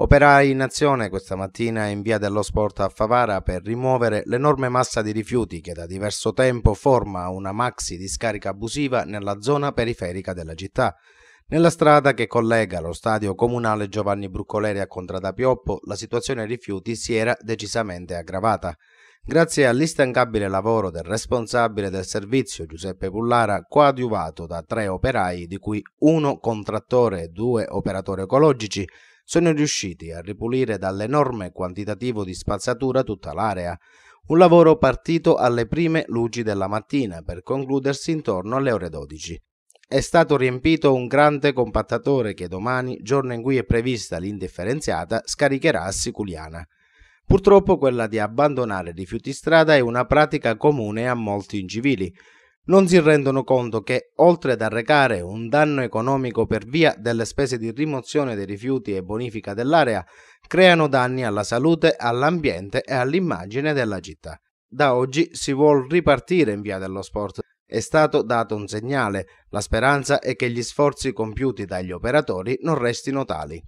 Operai in azione questa mattina in via dello sport a Favara per rimuovere l'enorme massa di rifiuti che da diverso tempo forma una maxi discarica abusiva nella zona periferica della città. Nella strada che collega lo stadio comunale Giovanni Bruccoleri a Contrada Pioppo, la situazione rifiuti si era decisamente aggravata. Grazie all'istancabile lavoro del responsabile del servizio Giuseppe Pullara, coadiuvato da tre operai, di cui uno contrattore e due operatori ecologici, sono riusciti a ripulire dall'enorme quantitativo di spazzatura tutta l'area, un lavoro partito alle prime luci della mattina per concludersi intorno alle ore 12. È stato riempito un grande compattatore che domani, giorno in cui è prevista l'indifferenziata, scaricherà a Siculiana. Purtroppo quella di abbandonare rifiuti strada è una pratica comune a molti incivili, non si rendono conto che, oltre ad arrecare un danno economico per via delle spese di rimozione dei rifiuti e bonifica dell'area, creano danni alla salute, all'ambiente e all'immagine della città. Da oggi si vuole ripartire in via dello sport. È stato dato un segnale, la speranza è che gli sforzi compiuti dagli operatori non restino tali.